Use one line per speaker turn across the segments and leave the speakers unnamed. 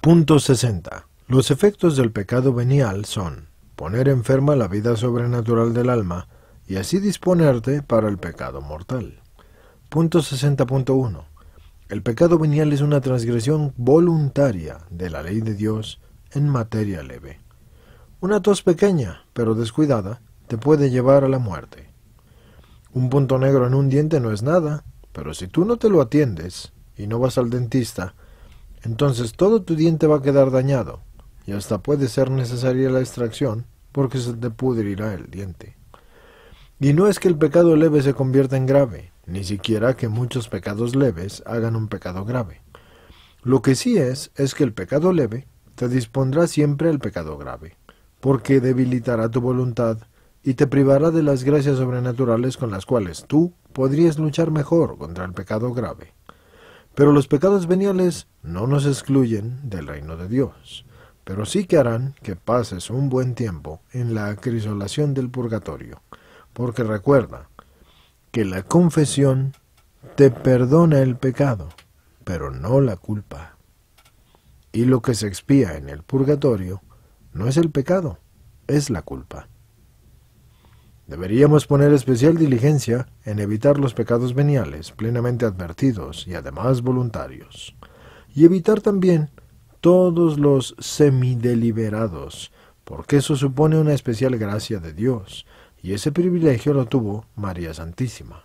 Punto 60. Los efectos del pecado venial son poner enferma la vida sobrenatural del alma y así disponerte para el pecado mortal. Punto 60.1. El pecado venial es una transgresión voluntaria de la ley de Dios en materia leve. Una tos pequeña, pero descuidada, te puede llevar a la muerte. Un punto negro en un diente no es nada, pero si tú no te lo atiendes y no vas al dentista, entonces todo tu diente va a quedar dañado y hasta puede ser necesaria la extracción porque se te pudrirá el diente. Y no es que el pecado leve se convierta en grave, ni siquiera que muchos pecados leves hagan un pecado grave. Lo que sí es es que el pecado leve te dispondrá siempre al pecado grave, porque debilitará tu voluntad y te privará de las gracias sobrenaturales con las cuales tú podrías luchar mejor contra el pecado grave. Pero los pecados veniales no nos excluyen del reino de Dios, pero sí que harán que pases un buen tiempo en la acrisolación del purgatorio, porque recuerda que la confesión te perdona el pecado, pero no la culpa. Y lo que se expía en el purgatorio no es el pecado, es la culpa. Deberíamos poner especial diligencia en evitar los pecados veniales plenamente advertidos y además voluntarios, y evitar también todos los semideliberados, porque eso supone una especial gracia de Dios, y ese privilegio lo tuvo María Santísima.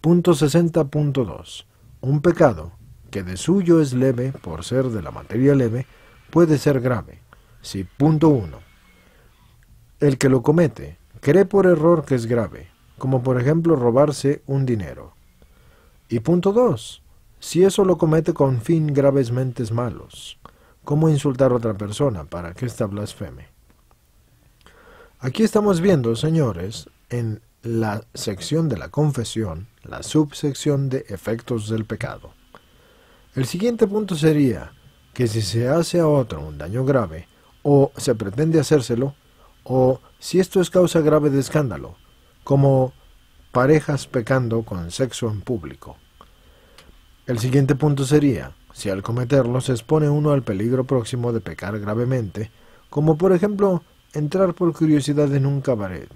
Punto 60.2. Un pecado, que de suyo es leve por ser de la materia leve, puede ser grave. Si punto 1. El que lo comete cree por error que es grave, como por ejemplo robarse un dinero. Y punto dos, Si eso lo comete con fin graves mentes malos, ¿cómo insultar a otra persona para que esta blasfeme. Aquí estamos viendo, señores, en la sección de la confesión, la subsección de efectos del pecado. El siguiente punto sería que si se hace a otro un daño grave o se pretende hacérselo, o si esto es causa grave de escándalo, como parejas pecando con sexo en público. El siguiente punto sería, si al cometerlo se expone uno al peligro próximo de pecar gravemente, como por ejemplo entrar por curiosidad en un cabaret.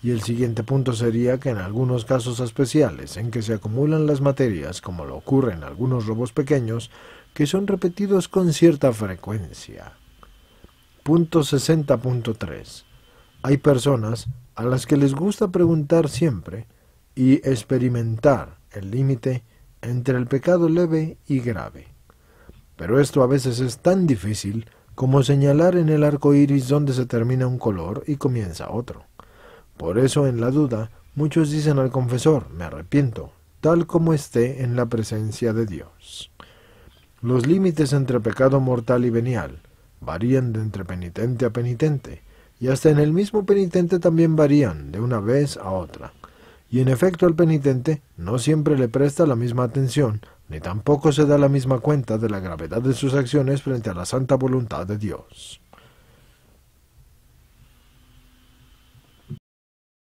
Y el siguiente punto sería que en algunos casos especiales en que se acumulan las materias, como lo ocurre en algunos robos pequeños, que son repetidos con cierta frecuencia, 60.3. Hay personas a las que les gusta preguntar siempre y experimentar el límite entre el pecado leve y grave. Pero esto a veces es tan difícil como señalar en el arco iris donde se termina un color y comienza otro. Por eso, en la duda, muchos dicen al confesor: Me arrepiento, tal como esté en la presencia de Dios. Los límites entre pecado mortal y venial varían de entre penitente a penitente, y hasta en el mismo penitente también varían de una vez a otra. Y en efecto el penitente no siempre le presta la misma atención, ni tampoco se da la misma cuenta de la gravedad de sus acciones frente a la santa voluntad de Dios.